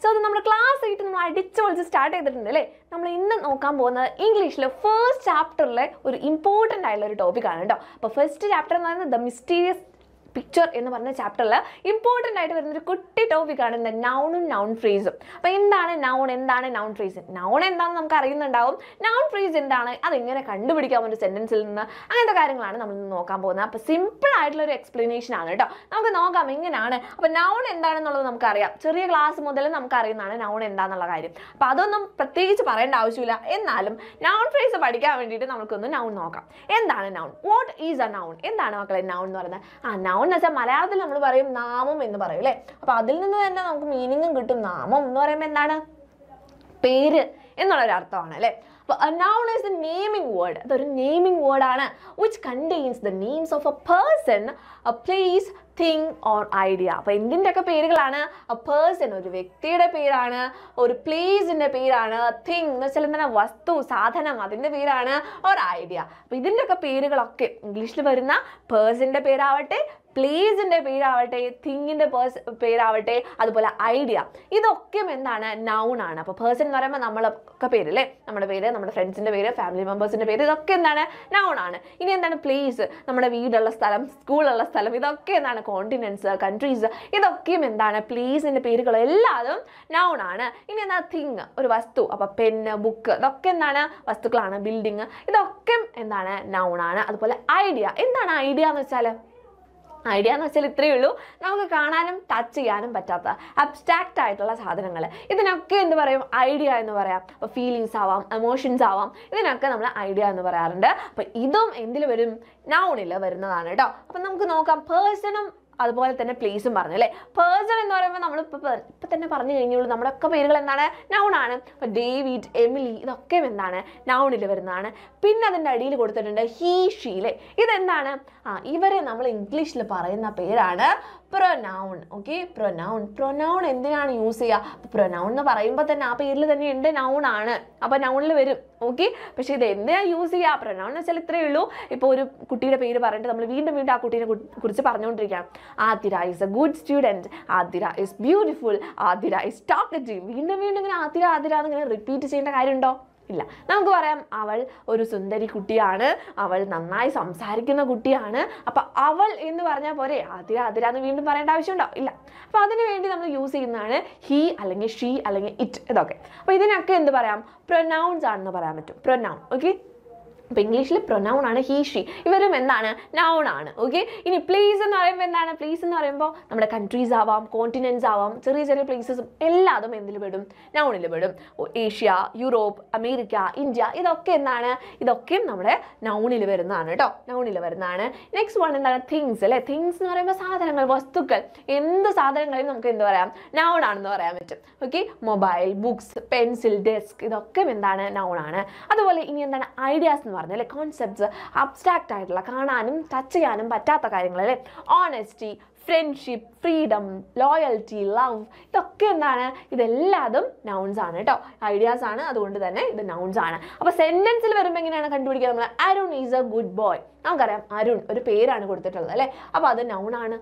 so അത് നമ്മൾ class ആയിട്ട് നമ്മൾ അടിച്ചു പൊളിച്ച് സ്റ്റാർട്ട് ചെയ്തിട്ടുണ്ട് അല്ലേ നമ്മൾ ഇന്ന് നോക്കാൻ പോകുന്നത് ഇംഗ്ലീഷിലെ ഫസ്റ്റ് ചാപ്റ്ററിലെ ഒരു ഇമ്പോർട്ടൻ്റ് ആയിട്ടുള്ള ഒരു ടോപ്പിക്കാണ് കേട്ടോ അപ്പോൾ ഫസ്റ്റ് ചാപ്റ്റർ എന്ന് പറയുന്നത് ദ മിസ്റ്റീരിയസ് പിക്ചർ എന്ന് പറഞ്ഞ ചാപ്റ്ററിൽ ഇമ്പോർട്ടൻ്റ് ആയിട്ട് വരുന്ന ഒരു കുട്ടി ടോപ്പിക്കാണ് എന്താ നൗണും നൗൺ ഫ്രീസും അപ്പോൾ എന്താണ് നൗൺ എന്താണ് നൗൺ ഫ്രീസ് നൗൺ എന്താണെന്ന് നമുക്ക് അറിയുന്നുണ്ടാവും നൗൺ ഫ്രീസ് എന്താണ് അതെങ്ങനെ കണ്ടുപിടിക്കാൻ ഒരു സെൻറ്റൻസിൽ നിന്ന് അങ്ങനത്തെ കാര്യങ്ങളാണ് നമ്മൾ നോക്കാൻ പോകുന്നത് അപ്പോൾ സിമ്പിൾ ആയിട്ടുള്ള ഒരു എക്സ്പ്ലനേഷൻ ആണ് കേട്ടോ നമുക്ക് നോക്കാം എങ്ങനെയാണ് അപ്പോൾ നൗൺ എന്താണെന്നുള്ളത് നമുക്കറിയാം ചെറിയ ക്ലാസ് മുതൽ നമുക്ക് അറിയുന്നതാണ് നൗൺ എന്താണെന്നുള്ള കാര്യം അപ്പോൾ അതൊന്നും പ്രത്യേകിച്ച് പറയേണ്ട ആവശ്യമില്ല എന്നാലും നൗൺ ഫ്രേസ് പഠിക്കാൻ വേണ്ടിയിട്ട് നമുക്കൊന്ന് നൗൺ നോക്കാം എന്താണ് noun what is a noun എന്താണ് മക്കളെ നൗൺ എന്ന് പറയുന്നത് ആ നൗൺ എന്ന് വെച്ചാൽ മലയാളത്തിൽ നമ്മൾ പറയും നാമം എന്ന് പറയും അല്ലേ അപ്പൊ അതിൽ നിന്ന് തന്നെ നമുക്ക് മീനിങ്ങും കിട്ടും നാമം എന്ന് പറയുമ്പോൾ എന്താണ് പേര് എന്നുള്ളൊരർത്ഥമാണ് അല്ലേ noun is the naming word അതൊരു വേർഡ് ആണ് which contains the names of a person a place thing or idea അപ്പോൾ ഒക്കെ പേരുകളാണ് പേഴ്സൺ ഒരു വ്യക്തിയുടെ പേരാണ് ഒരു പ്ലേസിൻ്റെ പേരാണ് തിങ് എന്ന് വെച്ചാൽ എന്താണ് വസ്തു സാധനം അതിൻ്റെ പേരാണ് ഓർ ഐഡിയ അപ്പോൾ ഒക്കെ പേരുകളൊക്കെ ഇംഗ്ലീഷിൽ വരുന്ന പേഴ്സൻ്റെ പേരാവട്ടെ പ്ലേസിൻ്റെ പേരാവട്ടെ തിങ്ങിൻ്റെ പേഴ്സ് പേരാവട്ടെ അതുപോലെ ഐഡിയ ഇതൊക്കെ എന്താണ് നൗൺ ആണ് അപ്പോൾ പേഴ്സൺ എന്ന് പറയുമ്പോൾ നമ്മളൊക്കെ പേരല്ലേ നമ്മുടെ പേര് നമ്മുടെ ഫ്രണ്ട്സിൻ്റെ പേര് ഫാമിലി മെമ്പേഴ്സിൻ്റെ പേര് ഇതൊക്കെ എന്താണ് നൗൺ ആണ് ഇനി എന്താണ് പ്ലേസ് നമ്മുടെ വീടുള്ള സ്ഥലം സ്കൂളുള്ള സ്ഥലം ഇതൊക്കെ എന്താണ് കോണ്ടിനൻസ് കൺട്രീസ് ഇതൊക്കെയും എന്താണ് പ്ലേസിൻ്റെ പേരുകൾ എല്ലാതും നൗൺ ആണ് ഇനി എന്താ തിങ് ഒരു വസ്തു അപ്പോൾ പെന്ന് ബുക്ക് ഇതൊക്കെ എന്താണ് വസ്തുക്കളാണ് ബിൽഡിങ് ഇതൊക്കെ എന്താണ് നൗൺ ആണ് അതുപോലെ ഐഡിയ എന്താണ് ഐഡിയ എന്ന് വെച്ചാൽ ഐഡിയ എന്ന് വെച്ചാൽ ഇത്രയേ ഉള്ളൂ നമുക്ക് കാണാനും ടച്ച് ചെയ്യാനും പറ്റാത്ത അബ്സ്ട്രാക്റ്റ് ആയിട്ടുള്ള സാധനങ്ങൾ ഇതിനൊക്കെ എന്ത് പറയും ഐഡിയ എന്ന് പറയാം അപ്പോൾ ഫീലിങ്സ് ആവാം എമോഷൻസ് ആവാം ഇതിനൊക്കെ നമ്മൾ ഐഡിയ എന്ന് പറയാറുണ്ട് അപ്പോൾ ഇതും എന്തിൽ വരും നൗണിൽ വരുന്നതാണ് കേട്ടോ അപ്പം നമുക്ക് നോക്കാം പേഴ്സണും അതുപോലെ തന്നെ പ്ലേസും പറഞ്ഞു അല്ലേ പേഴ്സൺ എന്ന് പറയുമ്പോൾ നമ്മൾ ഇപ്പോൾ ഇപ്പം തന്നെ പറഞ്ഞു കഴിഞ്ഞുള്ളൂ നമ്മുടെ ഒക്കെ പേരുകൾ എന്താണ് നൗണാണ് ഇപ്പോൾ ഡേവിഡ് എമിലി ഇതൊക്കെ എന്താണ് നൗണിൽ വരുന്നതാണ് പിന്നെ അതിൻ്റെ അടിയിൽ കൊടുത്തിട്ടുണ്ട് ഹീ ഷീ ഇതെന്താണ് ആ ഇവരെ നമ്മൾ ഇംഗ്ലീഷിൽ പറയുന്ന പേരാണ് പ്രൊനൗൺ ഓക്കെ പ്രൊനൗൺ പ്രൊനൗൺ എന്തിനാണ് യൂസ് ചെയ്യുക പ്രൊനൗൺ എന്ന് പറയുമ്പോൾ തന്നെ ആ പേരിൽ തന്നെ ഉണ്ട് നൗൺ ആണ് അപ്പോൾ നൗണിൽ വരും ഓക്കെ പക്ഷേ ഇത് എന്താ യൂസ് ചെയ്യുക പ്രണൗൺ വെച്ചാൽ ഇത്രയേ ഉള്ളൂ ഇപ്പോൾ ഒരു കുട്ടിയുടെ പേര് പറഞ്ഞിട്ട് നമ്മൾ വീണ്ടും വീണ്ടും ആ കുട്ടീനെ കുറിച്ച് പറഞ്ഞുകൊണ്ടിരിക്കുകയാണ് Athira is a good student Athira is beautiful Athira is talkative വീണ്ടും വീണ്ടും ഇങ്ങനെ ആതിര ആതിര എന്നിങ്ങനെ റിപ്പീറ്റ് ചെയ്യേണ്ട കാര്യമുണ്ടോ ഇല്ല നമുക്ക് പറയാം അവൾ ഒരു സുന്ദരി കുട്ടിയാണ് അവൾ നന്നായി സംസാരിക്കുന്ന കുട്ടിയാണ് അപ്പം അവൾ എന്ന് പറഞ്ഞാൽ പോരെ അതിര അതിര എന്ന് വീണ്ടും പറയേണ്ട ആവശ്യമുണ്ടോ ഇല്ല അപ്പോൾ അതിനു വേണ്ടി നമ്മൾ യൂസ് ചെയ്യുന്നതാണ് ഹി അല്ലെങ്കിൽ ഷീ അല്ലെങ്കിൽ ഇറ്റ് ഇതൊക്കെ അപ്പോൾ ഇതിനൊക്കെ എന്ത് പറയാം പ്രൊനൗൺസ് ആണെന്ന് പറയാൻ പറ്റും പ്രൊനൗൺ ഓക്കെ അപ്പോൾ ഇംഗ്ലീഷിൽ പ്രൊനൗൺ ആണ് ഹീഷി ഷീ ഇവരും എന്താണ് നൗൺ ആണ് ഓക്കെ ഇനി പ്ലേസ് എന്ന് പറയുമ്പോൾ എന്താണ് പ്ലേസ് എന്ന് പറയുമ്പോൾ നമ്മുടെ കൺട്രീസ് ആവാം കോണ്ടിനെൻസ് ആവാം ചെറിയ ചെറിയ പ്ലേസസും എല്ലാതും എന്തിൽ പെടും നൗണിൽ പെടും ഏഷ്യ യൂറോപ്പ് അമേരിക്ക ഇന്ത്യ ഇതൊക്കെ എന്താണ് ഇതൊക്കെയും നമ്മുടെ നൗണിൽ വരുന്നതാണ് കേട്ടോ നൗണിൽ വരുന്നതാണ് നെക്സ്റ്റ് വൺ എന്താണ് തിങ്സ് അല്ലേ തിങ്സ് എന്ന് പറയുമ്പോൾ സാധനങ്ങൾ വസ്തുക്കൾ എന്ത് സാധനങ്ങളെയും നമുക്ക് എന്ത് പറയാം നൗൺ ആണെന്ന് പറയാൻ പറ്റും okay mobile books pencil desk ഇതൊക്കെ എന്താണ് നൗൺ ആണ് അതുപോലെ ഇനി എന്താണ് ഐഡിയാസ് എന്ന് പറഞ്ഞ അല്ലെ കോൺസെപ്റ്റ്സ് അബ്സ്ട്രാക്റ്റ് ആയിട്ടുള്ള കാണാനും ടച്ച് ചെയ്യാനും പറ്റാത്ത കാര്യങ്ങൾ അല്ലേ honesty friendship freedom loyalty love ഇതൊക്കെ എന്താണ് ഇതെല്ലാതും നൗൺസ് ആണ് കേട്ടോ ഐഡിയാസ് ആണ് അതുകൊണ്ട് തന്നെ ഇത് നൗൺസ് ആണ് അപ്പോൾ സെന്റൻസിൽ വരുമ്പോൾ എങ്ങനെയാണ് കണ്ടുപിടിക്കുക നമ്മൾ Arun is a good boy നമുക്കറിയാം അരുൺ ഒരു പേരാണ് കൊടുത്തിട്ടുള്ളത് അല്ലേ അപ്പോൾ അത് നൗൺ ആണ്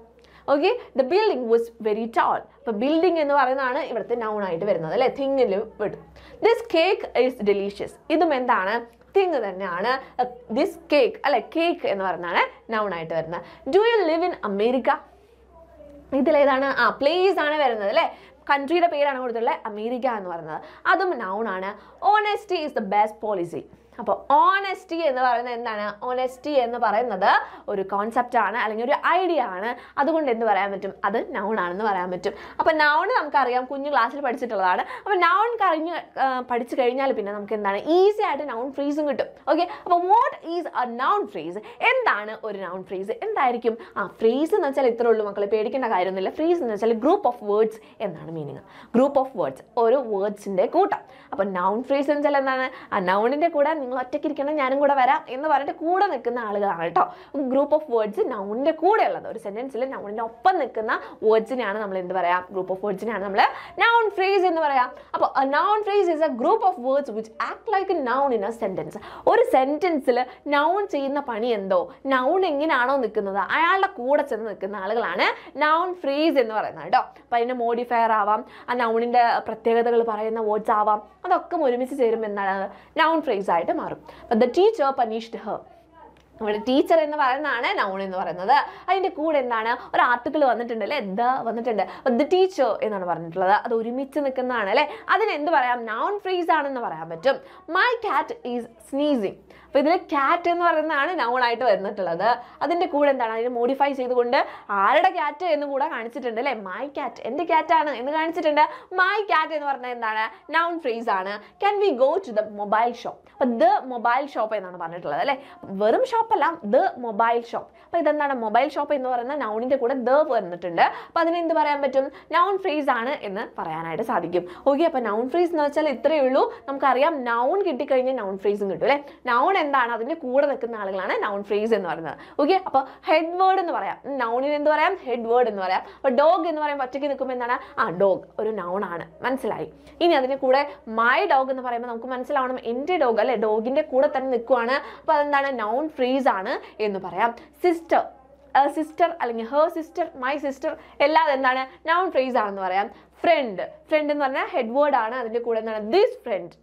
okay the building was very tall അപ്പൊ ബിൽഡിംഗ് എന്ന് പറയുന്നതാണ് ഇവിടുത്തെ നൗൺ ആയിട്ട് വരുന്നത് അല്ലേ തിങ്ങിൽ വിടും ദിസ് കേക്ക് ഈസ് ഡെലീഷ്യസ് ഇതും എന്താണ് തിങ് തന്നെയാണ് ദിസ് കേക്ക് അല്ലെ കേക്ക് എന്ന് പറഞ്ഞാണ് നൗണായിട്ട് വരുന്നത് do you live in America ഇതിലേതാണ് ആ പ്ലേസ് ആണ് വരുന്നത് അല്ലേ കൺട്രിയുടെ പേരാണ് കൊടുത്തിട്ടുള്ളത് അമേരിക്ക എന്ന് പറയുന്നത് അതും നൗണാണ് honesty is the best policy അപ്പോൾ ഓണസ്റ്റി എന്ന് പറയുന്നത് എന്താണ് ഓണസ്റ്റി എന്ന് പറയുന്നത് ഒരു കോൺസെപ്റ്റ് ആണ് അല്ലെങ്കിൽ ഒരു ഐഡിയ ആണ് അതുകൊണ്ട് എന്ത് പറയാൻ പറ്റും അത് നൗൺ ആണെന്ന് പറയാൻ പറ്റും അപ്പോൾ നൗൺ നമുക്കറിയാം കുഞ്ഞു ക്ലാസ്സിൽ പഠിച്ചിട്ടുള്ളതാണ് അപ്പോൾ നൗൺ കഴിഞ്ഞ് പഠിച്ചു കഴിഞ്ഞാൽ പിന്നെ നമുക്ക് എന്താണ് ഈസി ആയിട്ട് നൗൺ ഫ്രീസും കിട്ടും ഓക്കെ അപ്പോൾ what is a noun phrase എന്താണ് ഒരു നൗൺ ഫ്രീസ് എന്തായിരിക്കും ആ ഫ്രീസ് എന്ന് വെച്ചാൽ ഇത്രേ ഉള്ളൂ മക്കളെ പേടിക്കേണ്ട കാര്യമൊന്നുമില്ല ഫ്രീസ് എന്ന് വെച്ചാൽ ഗ്രൂപ്പ് ഓഫ് വേർഡ്സ് എന്നാണ് മീനിങ് ഗ്രൂപ്പ് ഓഫ് വേർഡ്സ് ഒരു വേർഡ്സിൻ്റെ കൂട്ടം അപ്പോൾ നൗൺ ഫ്രീസ് എന്ന് വെച്ചാൽ എന്താണ് ആ നൗണിൻ്റെ കൂടെ നിങ്ങൾ ഒറ്റയ്ക്ക് ഇരിക്കണം ഞാനും കൂടെ വരാം എന്ന് പറഞ്ഞിട്ട് കൂടെ നിൽക്കുന്ന ആളുകളാണ് കേട്ടോ ഗ്രൂപ്പ് ഓഫ് വേർഡ്സ് നൗണിൻ്റെ കൂടെ ഉള്ളത് ഒരു സെൻറ്റൻസിൽ നൗണിൻ്റെ ഒപ്പം നിൽക്കുന്ന വേർഡ്സിനെയാണ് നമ്മൾ എന്ത് പറയാം ഗ്രൂപ്പ് ഓഫ് വേർഡ്സിനെയാണ് നമ്മൾ നൗൺ ഫ്രേസ് എന്ന് പറയാം അപ്പോൾ noun phrase is a group of words which act like noun in a sentence ഒരു സെൻറ്റൻസിൽ നൗൺ ചെയ്യുന്ന പണി എന്തോ നൗൺ എങ്ങനെയാണോ നിൽക്കുന്നത് അയാളുടെ കൂടെ ചെന്ന് നിൽക്കുന്ന ആളുകളാണ് നൗൺ ഫ്രേസ് എന്ന് പറയുന്നത് കേട്ടോ അപ്പോൾ അതിൻ്റെ മോഡിഫയർ ആവാം ആ നൗണിൻ്റെ പ്രത്യേകതകൾ പറയുന്ന വേർഡ്സ് ആവാം അതൊക്കെ ഒരുമിച്ച് ചേരുമെന്നാണ് നൗൺ ഫ്രേസ് ആയിട്ട് മാറും അപ്പം ദ ടീച്ചർ പനീഷ്ഡ് ഹർ ഇവിടെ ടീച്ചർ എന്ന് പറയുന്നതാണ് നൗൺ എന്ന് പറയുന്നത് അതിൻ്റെ കൂടെ എന്താണ് ഒരു ആർട്ടിക്കിൾ വന്നിട്ടുണ്ട് അല്ലേ ദ വന്നിട്ടുണ്ട് ദ ടീച്ചർ എന്നാണ് പറഞ്ഞിട്ടുള്ളത് അത് ഒരുമിച്ച് നിൽക്കുന്നതാണ് അല്ലേ അതിന് എന്ത് പറയാം നൗൺ ഫ്രീസ് ആണെന്ന് പറയാൻ പറ്റും മൈ ക്യാറ്റ് ഈസ് സ്നീസിങ് അപ്പോൾ ഇതിൽ ക്യാറ്റ് എന്ന് പറയുന്നതാണ് നൗൺ ആയിട്ട് വന്നിട്ടുള്ളത് അതിൻ്റെ കൂടെ എന്താണ് അതിനെ മോഡിഫൈ ചെയ്തുകൊണ്ട് ആരുടെ ക്യാറ്റ് എന്ന് കൂടെ കാണിച്ചിട്ടുണ്ട് അല്ലേ മൈ ക്യാറ്റ് എൻ്റെ ക്യാറ്റാണ് എന്ന് കാണിച്ചിട്ടുണ്ട് മൈ ക്യാറ്റ് എന്ന് പറഞ്ഞാൽ എന്താണ് നൗൺ ഫ്രീസ് ആണ് can we go to the mobile shop അപ്പോൾ ദ മൊബൈൽ ഷോപ്പ് എന്നാണ് പറഞ്ഞിട്ടുള്ളത് അല്ലേ വെറും ഷോപ്പ് അല്ല ദ മൊബൈൽ ഷോപ്പ് അപ്പോൾ ഇതെന്താണ് മൊബൈൽ ഷോപ്പ് എന്ന് പറയുന്ന നൗണിൻ്റെ കൂടെ ദ വന്നിട്ടുണ്ട് അപ്പോൾ എന്ത് പറയാൻ പറ്റും നൗൺ ഫ്രീസ് ആണ് എന്ന് പറയാനായിട്ട് സാധിക്കും ഓക്കെ അപ്പോൾ നൗൺ ഫ്രീസ് എന്ന് വെച്ചാൽ ഇത്രയേ ഉള്ളൂ നമുക്കറിയാം നൗൺ കിട്ടിക്കഴിഞ്ഞാൽ നൗൺ ഫ്രീസും കിട്ടും അല്ലേ നൗൺ എന്താണ് അതിൻ്റെ കൂടെ നിൽക്കുന്ന ആളുകളാണ് നൗൺ ഫ്രീസ് എന്ന് പറയുന്നത് ഓക്കെ അപ്പോൾ ഹെഡ് വേർഡ് എന്ന് പറയാം നൗണിന് എന്ത് പറയാം ഹെഡ് വേർഡ് എന്ന് പറയാം അപ്പോൾ ഡോഗ് എന്ന് പറയുമ്പോൾ ഒറ്റയ്ക്ക് നിൽക്കുമ്പോൾ എന്താണ് ആ ഡോഗ് ഒരു നൗൺ ആണ് മനസ്സിലായി ഇനി അതിൻ്റെ കൂടെ മൈ ഡോഗ് എന്ന് പറയുമ്പോൾ നമുക്ക് മനസ്സിലാവണം എൻ്റെ ഡോഗ് അല്ലേ ഡോഗിൻ്റെ കൂടെ തന്നെ നിൽക്കുവാണ് അപ്പോൾ അതെന്താണ് നൗൺ ഫ്രീ സീരീസ് ആണ് എന്ന് പറയാം സിസ്റ്റർ സിസ്റ്റർ അല്ലെങ്കിൽ ഹേർ സിസ്റ്റർ മൈ സിസ്റ്റർ എല്ലാം എന്താണ് നൗൺ ഫ്രേസ് ആണെന്ന് പറയാം ഫ്രണ്ട് ഫ്രണ്ട് എന്ന് പറഞ്ഞാൽ ഹെഡ്വേർഡ് ആണ് അതിൻ്റെ കൂടെ എന്താണ് ദിസ് ഫ്രണ്ട്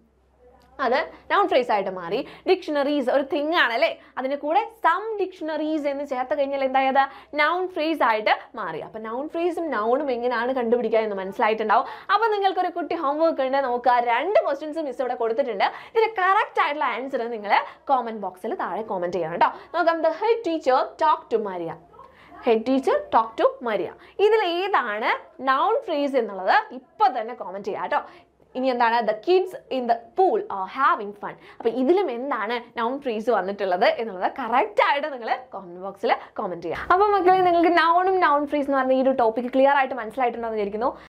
അത് നൗൺ ഫ്രേസ് ആയിട്ട് മാറി ഡിക്ഷണറീസ് ഒരു തിങ് ആണ് അല്ലേ അതിന് കൂടെ സം ഡിക്ഷണറീസ് എന്ന് ചേർത്ത് കഴിഞ്ഞാൽ എന്തായത് നൗൺ ഫ്രേസ് ആയിട്ട് മാറി അപ്പോൾ നൗൺ ഫ്രേസും നൗണും എങ്ങനെയാണ് കണ്ടുപിടിക്കുക എന്ന് മനസ്സിലായിട്ടുണ്ടാവും അപ്പോൾ നിങ്ങൾക്കൊരു കുട്ടി ഹോംവർക്ക് ഉണ്ട് നമുക്ക് ആ രണ്ട് ക്വസ്റ്റ്യൻസ് മിസ് ഇവിടെ കൊടുത്തിട്ടുണ്ട് ഇതിന് കറക്റ്റ് ആയിട്ടുള്ള ആൻസർ നിങ്ങൾ കോമൻറ്റ് ബോക്സിൽ താഴെ കോമൻറ്റ് ചെയ്യണം കേട്ടോ നോക്കാം the head teacher talk to Maria head teacher talk to Maria ഇതിൽ ഏതാണ് നൗൺ ഫ്രേസ് എന്നുള്ളത് ഇപ്പോൾ തന്നെ കോമൻറ്റ് ചെയ്യാം കേട്ടോ ഇനി എന്താണ് the kids in the pool are having fun അപ്പോൾ ഇതിലും എന്താണ് നൗൺ ഫ്രീസ് വന്നിട്ടുള്ളത് എന്നുള്ളത് കറക്റ്റ് ആയിട്ട് നിങ്ങൾ കോമന്റ് ബോക്സിൽ കോമന്റ് ചെയ്യുക അപ്പോൾ മക്കളെ നിങ്ങൾക്ക് നൗണും നൗൺ ഫ്രീസ് എന്ന് പറഞ്ഞ ഈ ഒരു ടോപ്പിക് ക്ലിയർ ആയിട്ട് എന്ന് വിചാരിക്കുന്നു